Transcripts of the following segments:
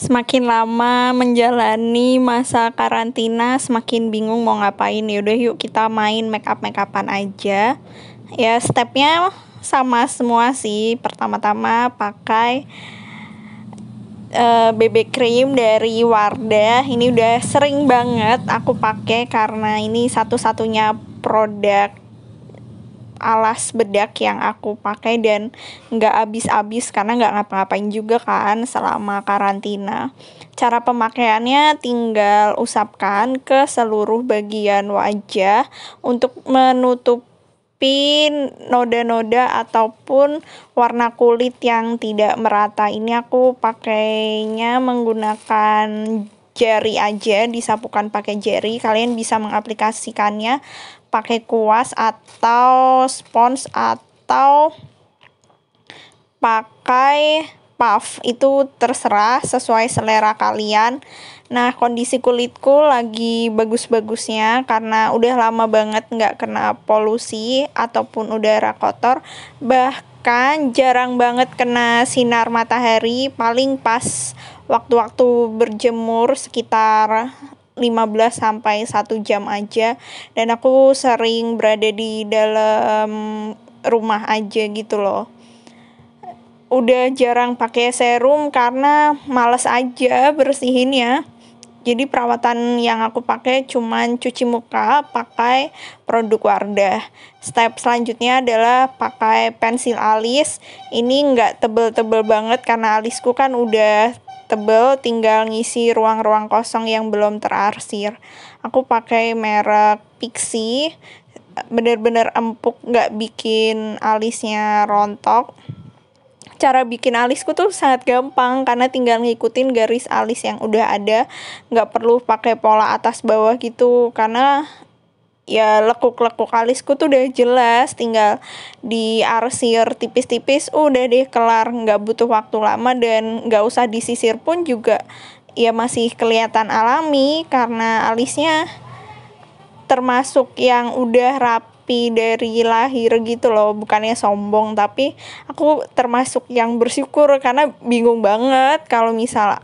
semakin lama menjalani masa karantina semakin bingung mau ngapain ya udah yuk kita main make up make upan aja ya stepnya sama semua sih pertama-tama pakai uh, eh, BB cream dari Wardah ini udah sering banget aku pakai karena ini satu-satunya produk alas bedak yang aku pakai dan nggak habis-habis karena nggak ngapa-ngapain juga kan selama karantina. Cara pemakaiannya tinggal usapkan ke seluruh bagian wajah untuk menutupi noda-noda ataupun warna kulit yang tidak merata ini aku pakainya menggunakan jari aja disapukan pakai jari kalian bisa mengaplikasikannya pakai kuas atau spons atau pakai puff itu terserah sesuai selera kalian nah kondisi kulitku lagi bagus-bagusnya karena udah lama banget nggak kena polusi ataupun udara kotor bahkan jarang banget kena sinar matahari paling pas waktu-waktu berjemur sekitar 15 sampai 1 jam aja dan aku sering berada di dalam rumah aja gitu loh udah jarang pakai serum karena males aja bersihinnya jadi perawatan yang aku pakai cuman cuci muka pakai produk Wardah. Step selanjutnya adalah pakai pensil alis. Ini nggak tebel-tebel banget karena alisku kan udah tebel tinggal ngisi ruang-ruang kosong yang belum terarsir. Aku pakai merek Pixi, bener-bener empuk nggak bikin alisnya rontok. Cara bikin alisku tuh sangat gampang karena tinggal ngikutin garis alis yang udah ada, nggak perlu pakai pola atas bawah gitu karena ya lekuk-lekuk alisku tuh udah jelas tinggal di arsir tipis-tipis udah deh kelar nggak butuh waktu lama dan nggak usah disisir pun juga ya masih kelihatan alami karena alisnya termasuk yang udah rapi dari lahir gitu loh bukannya sombong tapi aku termasuk yang bersyukur karena bingung banget kalau misal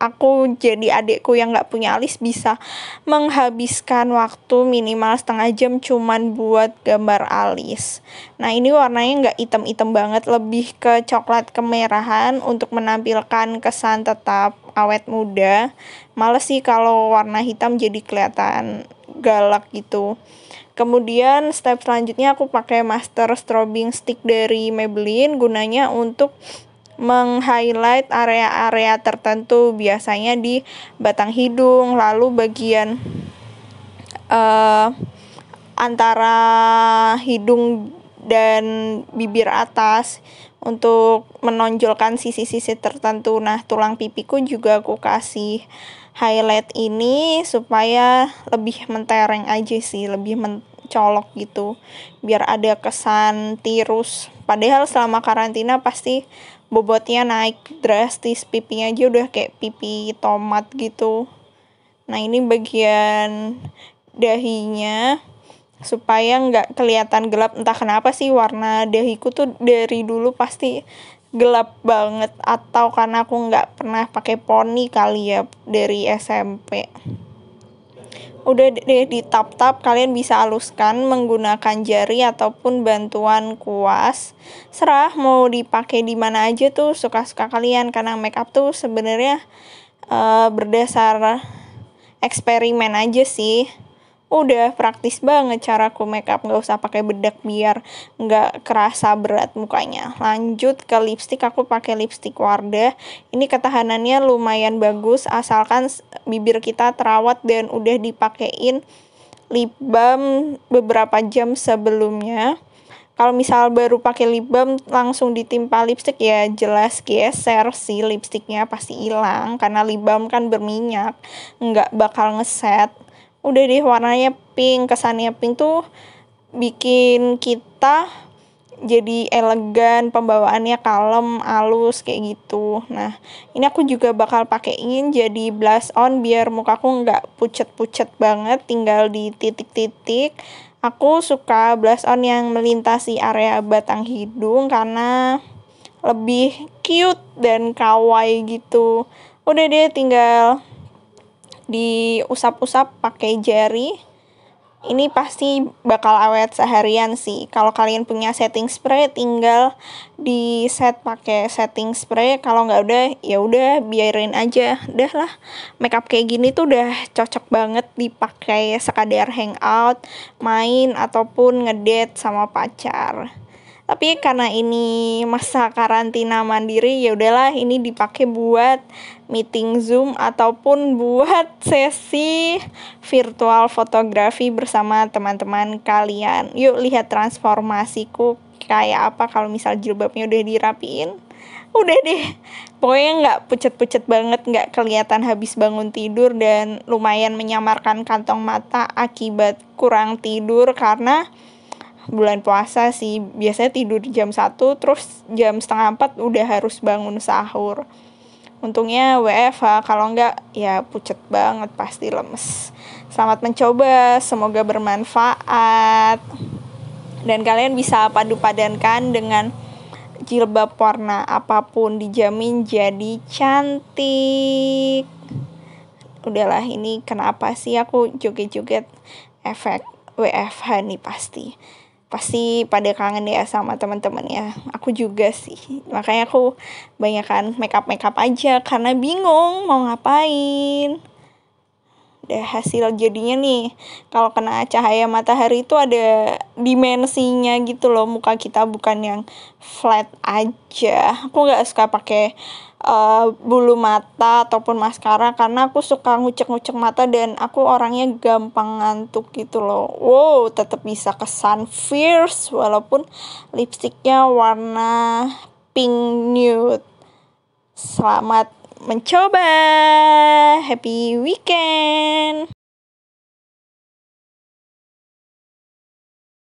aku jadi adekku yang nggak punya alis bisa menghabiskan waktu minimal setengah jam cuman buat gambar alis. Nah ini warnanya nggak hitam-hitam banget, lebih ke coklat kemerahan untuk menampilkan kesan tetap awet muda. Males sih kalau warna hitam jadi kelihatan galak gitu. Kemudian step selanjutnya aku pakai master strobing stick dari Maybelline gunanya untuk meng-highlight area-area tertentu biasanya di batang hidung lalu bagian uh, antara hidung dan bibir atas untuk menonjolkan sisi-sisi tertentu. Nah, tulang pipiku juga aku kasih highlight ini supaya lebih mentereng aja sih, lebih mencolok gitu. Biar ada kesan tirus. Padahal selama karantina pasti bobotnya naik drastis pipinya aja udah kayak pipi tomat gitu nah ini bagian dahinya supaya nggak kelihatan gelap entah kenapa sih warna dahiku tuh dari dulu pasti gelap banget atau karena aku nggak pernah pakai poni kali ya dari SMP udah deh di tap tap kalian bisa aluskan menggunakan jari ataupun bantuan kuas serah mau dipakai di mana aja tuh suka-suka kalian karena make up tuh sebenarnya uh, berdasar eksperimen aja sih udah praktis banget cara caraku makeup nggak usah pakai bedak biar nggak kerasa berat mukanya lanjut ke lipstik aku pakai lipstik Wardah ini ketahanannya lumayan bagus asalkan bibir kita terawat dan udah dipakein lip balm beberapa jam sebelumnya kalau misal baru pakai lip balm langsung ditimpa lipstik ya jelas geser sih lipstiknya pasti hilang karena lip balm kan berminyak nggak bakal ngeset udah deh warnanya pink kesannya pink tuh bikin kita jadi elegan pembawaannya kalem halus kayak gitu nah ini aku juga bakal pakein jadi blush on biar mukaku nggak pucet-pucet banget tinggal di titik-titik aku suka blush on yang melintasi area batang hidung karena lebih cute dan kawaii gitu udah deh tinggal diusap-usap pakai jari ini pasti bakal awet seharian sih. Kalau kalian punya setting spray, tinggal di set pakai setting spray. Kalau nggak udah, ya udah biarin aja. Udah lah, makeup kayak gini tuh udah cocok banget dipakai sekadar hangout, main ataupun ngedate sama pacar tapi karena ini masa karantina mandiri ya udahlah ini dipakai buat meeting Zoom ataupun buat sesi virtual fotografi bersama teman-teman kalian. Yuk lihat transformasiku kayak apa kalau misal jilbabnya udah dirapiin. Udah deh, pokoknya nggak pucet-pucet banget, nggak kelihatan habis bangun tidur dan lumayan menyamarkan kantong mata akibat kurang tidur karena bulan puasa sih biasanya tidur jam 1 terus jam setengah 4 udah harus bangun sahur untungnya WFH kalau enggak ya pucet banget pasti lemes selamat mencoba semoga bermanfaat dan kalian bisa padu padankan dengan jilbab warna apapun dijamin jadi cantik udahlah ini kenapa sih aku joget-joget efek WFH nih pasti pasti pada kangen ya sama teman-teman ya aku juga sih makanya aku banyakkan make up make up aja karena bingung mau ngapain Udah hasil jadinya nih kalau kena cahaya matahari itu ada dimensinya gitu loh muka kita bukan yang flat aja aku nggak suka pakai uh, bulu mata ataupun maskara karena aku suka ngucek-ngucek mata dan aku orangnya gampang ngantuk gitu loh. Wow, tetap bisa kesan fierce walaupun lipstiknya warna pink nude. Selamat mencoba. Happy weekend.